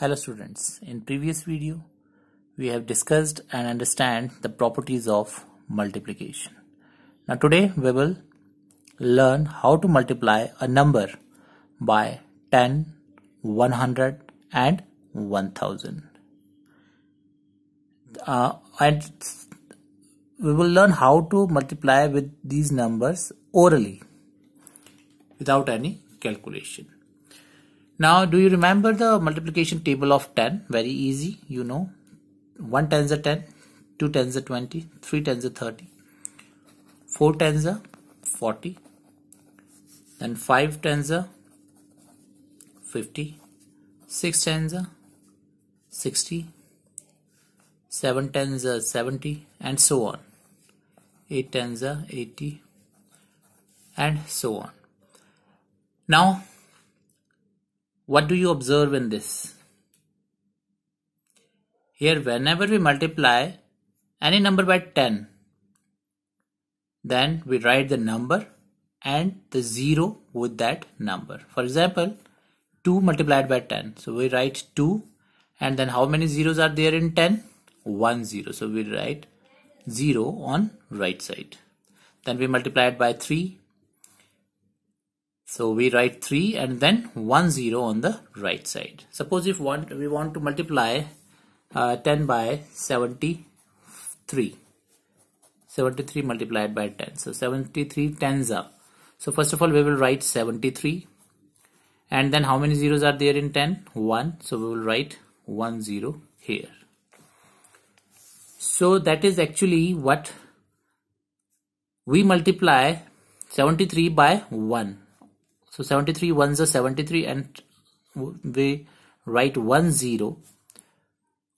Hello students, in previous video we have discussed and understand the properties of multiplication. Now today we will learn how to multiply a number by 10, 100 and 1000. Uh, and we will learn how to multiply with these numbers orally without any calculation. Now, do you remember the multiplication table of 10? Very easy, you know. 1 tens are 10, 2 tens are 20, 3 tens are 30, 4 tens are 40, then 5 tens are 50, 6 tens are 60, 7 tens are 70, and so on. 8 tens are 80, and so on. Now, what do you observe in this? Here, whenever we multiply any number by 10, then we write the number and the 0 with that number. For example, 2 multiplied by 10. So we write 2 and then how many zeros are there in 10? 1 0. So we write 0 on right side. Then we multiply it by 3 so we write 3 and then 1 0 on the right side. Suppose if one, we want to multiply uh, 10 by 73. 73 multiplied by 10. So 73 tens up. So first of all we will write 73 and then how many zeros are there in 10? 1. So we will write 1 0 here. So that is actually what we multiply 73 by 1 so 73 ones are 73 and we write 1 0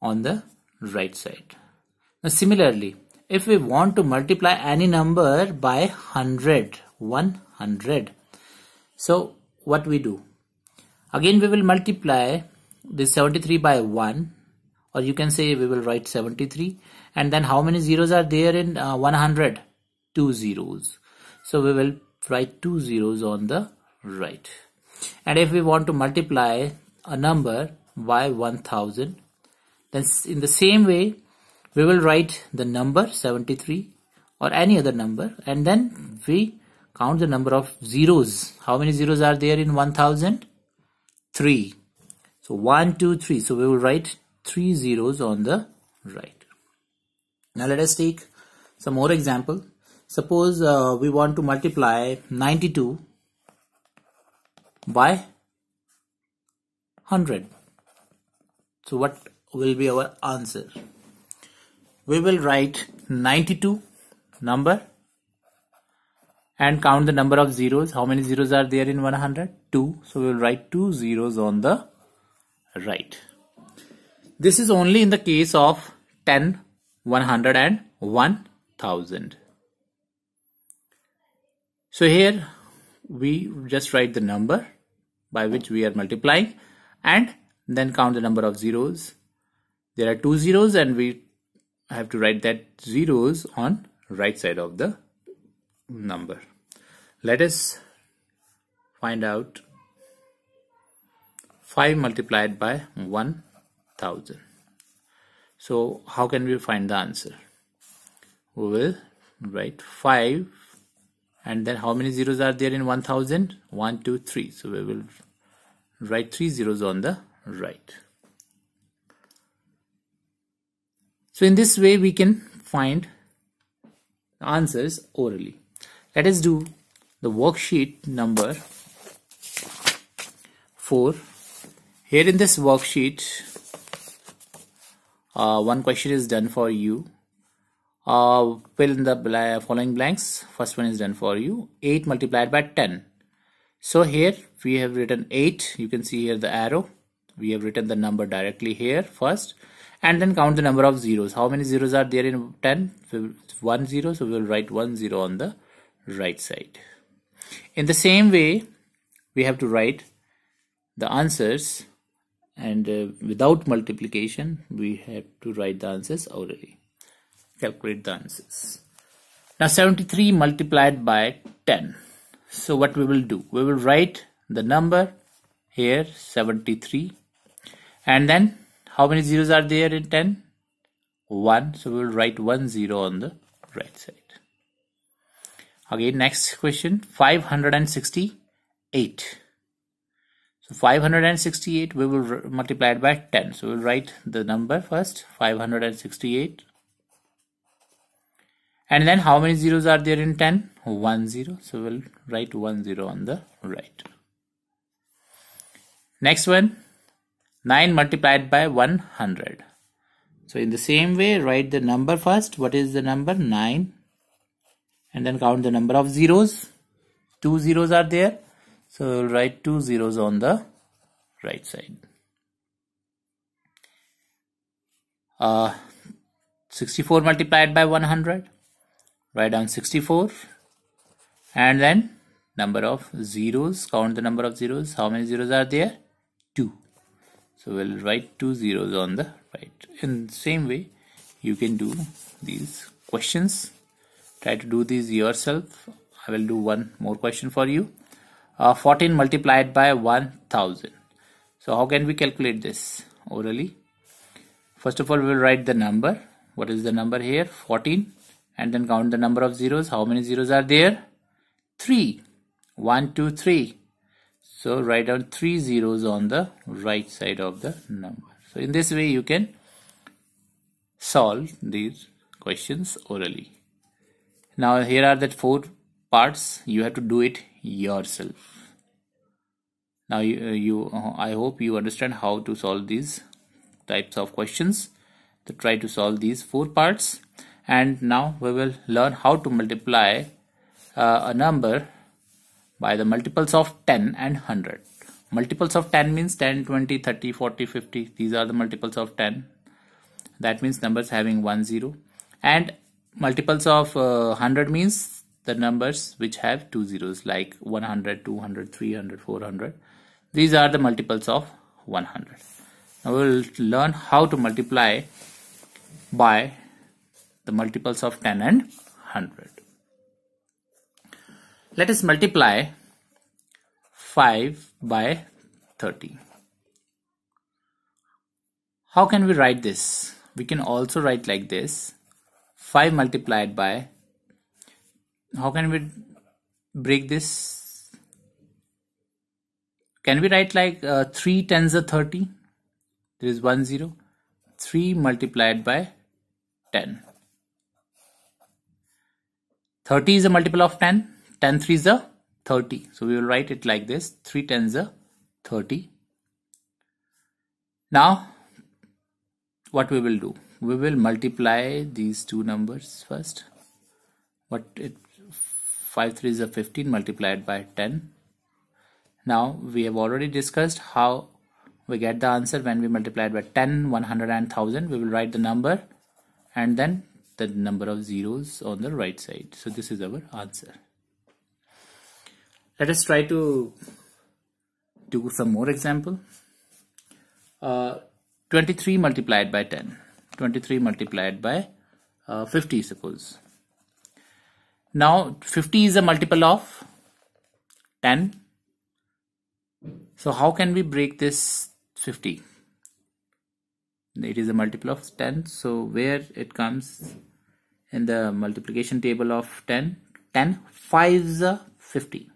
on the right side. Now similarly, if we want to multiply any number by 100, 100. So what we do? Again we will multiply this 73 by 1 or you can say we will write 73 and then how many zeros are there in uh, 100? Two zeros. So we will write two zeros on the right and if we want to multiply a number by 1000 then in the same way we will write the number 73 or any other number and then we count the number of zeros how many zeros are there in 1000 3 so 1 2 3 so we will write three zeros on the right now let us take some more example suppose uh, we want to multiply 92 by 100 so what will be our answer we will write 92 number and count the number of zeros how many zeros are there in 100 2 so we will write two zeros on the right this is only in the case of 10 100 and 1000 so here we just write the number by which we are multiplying and then count the number of zeros. There are two zeros and we have to write that zeros on right side of the number. Let us find out 5 multiplied by 1000. So how can we find the answer? We will write 5 and then how many zeros are there in 1000 1 2 3 so we will write three zeros on the right so in this way we can find answers orally let us do the worksheet number 4 here in this worksheet uh, one question is done for you uh, fill in the following blanks first one is done for you 8 multiplied by 10 so here we have written 8 you can see here the arrow we have written the number directly here first and then count the number of zeros how many zeros are there in 10 so one zero so we will write one zero on the right side in the same way we have to write the answers and uh, without multiplication we have to write the answers orally calculate the answers. Now 73 multiplied by 10. So what we will do? We will write the number here 73 and then how many zeros are there in 10? 1. So we will write 1 0 on the right side. Okay, next question 568. So 568 we will multiply it by 10. So we'll write the number first 568 and then how many zeros are there in 10 1 0 so we'll write 1 0 on the right next one 9 multiplied by 100 so in the same way write the number first what is the number 9 and then count the number of zeros two zeros are there so we'll write two zeros on the right side uh, 64 multiplied by 100 write down 64 and then number of zeros count the number of zeros how many zeros are there 2 so we'll write two zeros on the right in the same way you can do these questions try to do these yourself I will do one more question for you uh, 14 multiplied by 1000 so how can we calculate this orally first of all we will write the number what is the number here 14 and then count the number of zeros. How many zeros are there? 3. two, three. So write down 3 zeros on the right side of the number. So in this way you can solve these questions orally. Now here are the four parts. You have to do it yourself. Now you, uh, you uh, I hope you understand how to solve these types of questions. To try to solve these four parts and now we will learn how to multiply uh, a number by the multiples of 10 and 100 multiples of 10 means 10 20 30 40 50 these are the multiples of 10 that means numbers having 1 0 and multiples of uh, 100 means the numbers which have two zeros like 100 200 300 400 these are the multiples of 100 now we will learn how to multiply by the multiples of 10 and 100. Let us multiply 5 by 30. How can we write this? We can also write like this 5 multiplied by how can we break this? Can we write like uh, 3 tens of 30? There is 1 0. 3 multiplied by 10. 30 is a multiple of 10. 10 3 is a 30. So we will write it like this. 3 10 is a 30. Now, what we will do? We will multiply these two numbers first. What it 5 3 is a 15 multiplied by 10. Now, we have already discussed how we get the answer when we multiply it by 10, 100 and 1000. We will write the number and then the number of zeros on the right side. So this is our answer. Let us try to do some more example. Uh, 23 multiplied by 10. 23 multiplied by uh, 50 suppose. Now 50 is a multiple of 10. So how can we break this 50? it is a multiple of 10 so where it comes in the multiplication table of 10 10 5s 50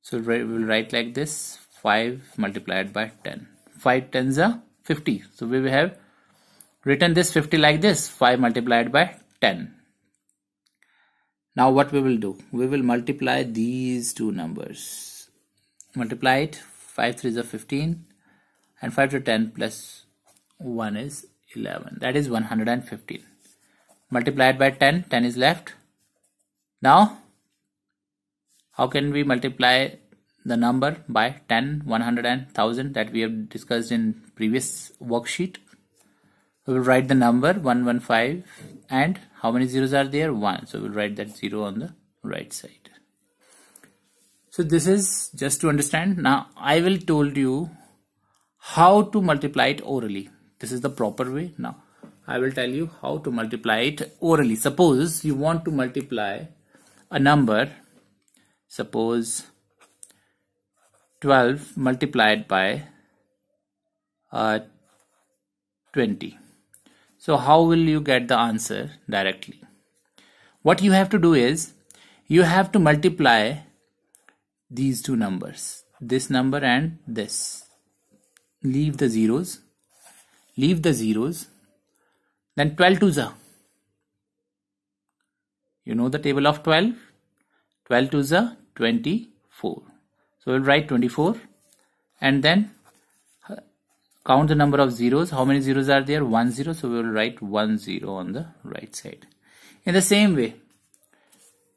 so we will write like this 5 multiplied by 10 5 tens are 50 so we will have written this 50 like this 5 multiplied by 10 now what we will do we will multiply these two numbers multiply it 5 3 is 15 and 5 to 10 plus 1 is 11 that is 115 multiplied by 10 10 is left now how can we multiply the number by 10 100 and 1000 that we have discussed in previous worksheet we will write the number 115 and how many zeros are there 1 so we'll write that 0 on the right side so this is just to understand now i will told you how to multiply it orally this is the proper way now I will tell you how to multiply it orally suppose you want to multiply a number suppose 12 multiplied by uh, 20 so how will you get the answer directly what you have to do is you have to multiply these two numbers this number and this leave the zeros Leave the zeros. Then 12 to the. You know the table of 12? 12 to the 24. So we'll write 24 and then uh, count the number of zeros. How many zeros are there? 1 zero. So we will write 1 zero on the right side. In the same way,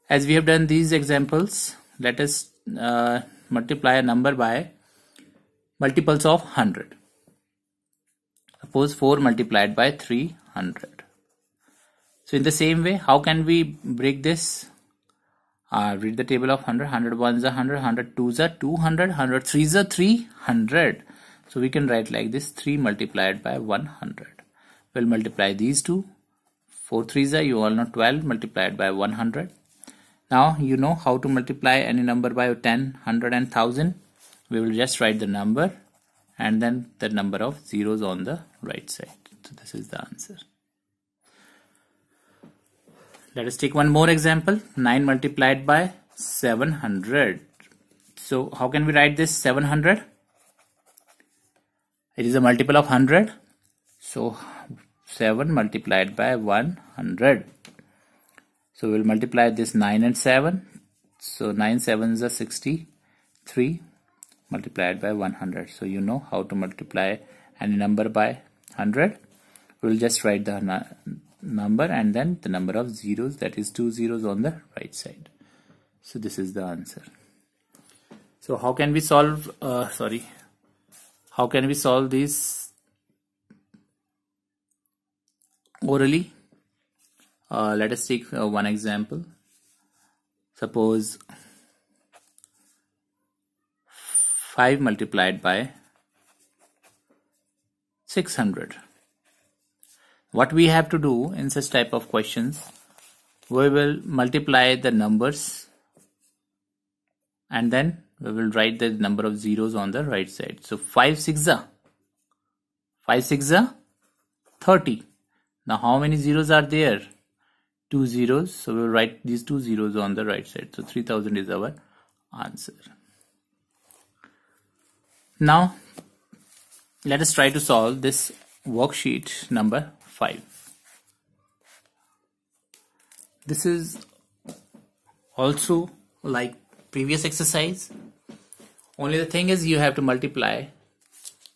as we have done these examples, let us uh, multiply a number by multiples of 100. Suppose 4 multiplied by 300. So in the same way, how can we break this? Uh, read the table of 100. 100 are 100, 100 twos are 200, 100 are 300. So we can write like this 3 multiplied by 100. We'll multiply these two. 4 threes are, you all know, 12 multiplied by 100. Now you know how to multiply any number by 10, 100 and 1000. We will just write the number and then the number of zeros on the right side. So this is the answer. Let us take one more example. 9 multiplied by 700. So how can we write this 700? It is a multiple of 100. So 7 multiplied by 100. So we'll multiply this 9 and 7. So 9 is are 63 multiplied by 100 so you know how to multiply any number by 100 we'll just write the number and then the number of zeros that is two zeros on the right side so this is the answer so how can we solve uh, sorry how can we solve this orally uh, let us take uh, one example suppose 5 multiplied by 600. What we have to do in such type of questions, we will multiply the numbers and then we will write the number of zeros on the right side. So 5 6 are 5 6 are 30. Now how many zeros are there? Two zeros. So we will write these two zeros on the right side. So 3000 is our answer. Now, let us try to solve this worksheet number 5. This is also like previous exercise. Only the thing is you have to multiply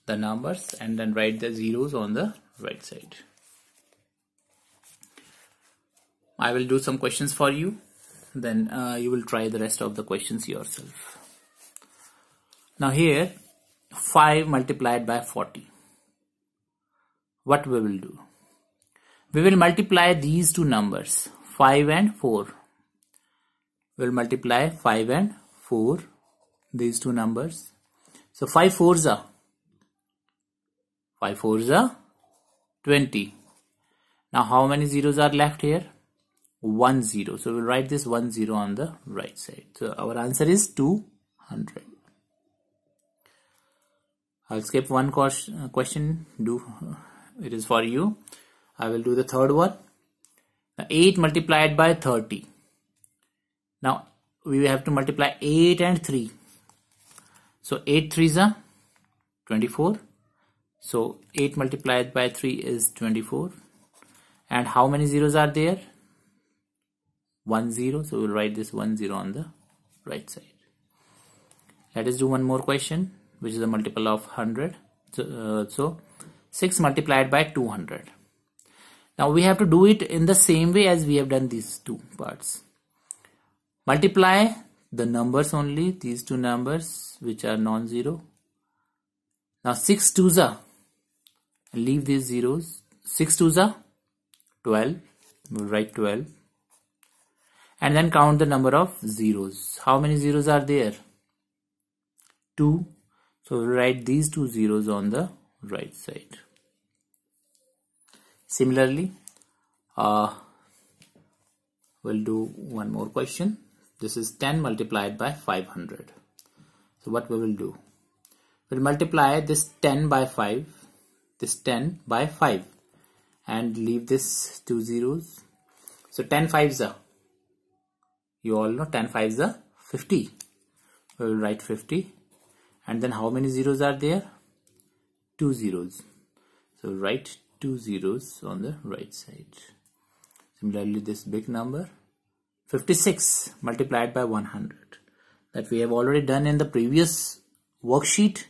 the numbers and then write the zeros on the right side. I will do some questions for you. Then uh, you will try the rest of the questions yourself. Now here 5 multiplied by 40. What we will do? We will multiply these two numbers 5 and 4. We will multiply 5 and 4 these two numbers. So 5 fours are 5 fours are 20. Now how many zeros are left here? 1 0. So we'll write this 1 0 on the right side. So our answer is 200. I'll skip one question. Do it is for you. I will do the third one. Now 8 multiplied by 30. Now we have to multiply 8 and 3. So 8 three is 24. So 8 multiplied by 3 is 24. And how many zeros are there? 1 0. So we'll write this 1 0 on the right side. Let us do one more question which is a multiple of 100 so, uh, so 6 multiplied by 200 now we have to do it in the same way as we have done these two parts multiply the numbers only these two numbers which are non-zero now 6 twos are leave these zeros 6 twos are 12 we'll write 12 and then count the number of zeros how many zeros are there 2 so write these two zeros on the right side. Similarly, uh, we'll do one more question. This is 10 multiplied by 500. So what we will do? We'll multiply this 10 by 5, this 10 by 5 and leave this two zeros. So 10 5s are, you all know 10 5s are 50. We will write 50 and then how many zeros are there two zeros so write two zeros on the right side similarly this big number 56 multiplied by 100 that we have already done in the previous worksheet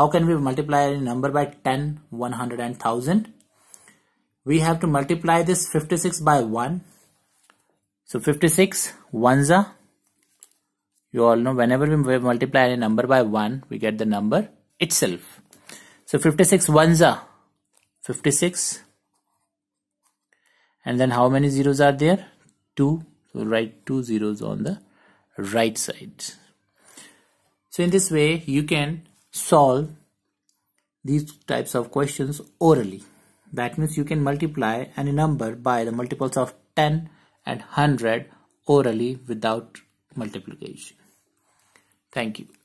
how can we multiply a number by 10 100 and 1000 we have to multiply this 56 by 1 so 56 ones are you all know whenever we multiply a number by 1, we get the number itself. So 56 ones are 56. And then how many zeros are there? 2. So write 2 zeros on the right side. So in this way, you can solve these types of questions orally. That means you can multiply any number by the multiples of 10 and 100 orally without multiplication. Thank you.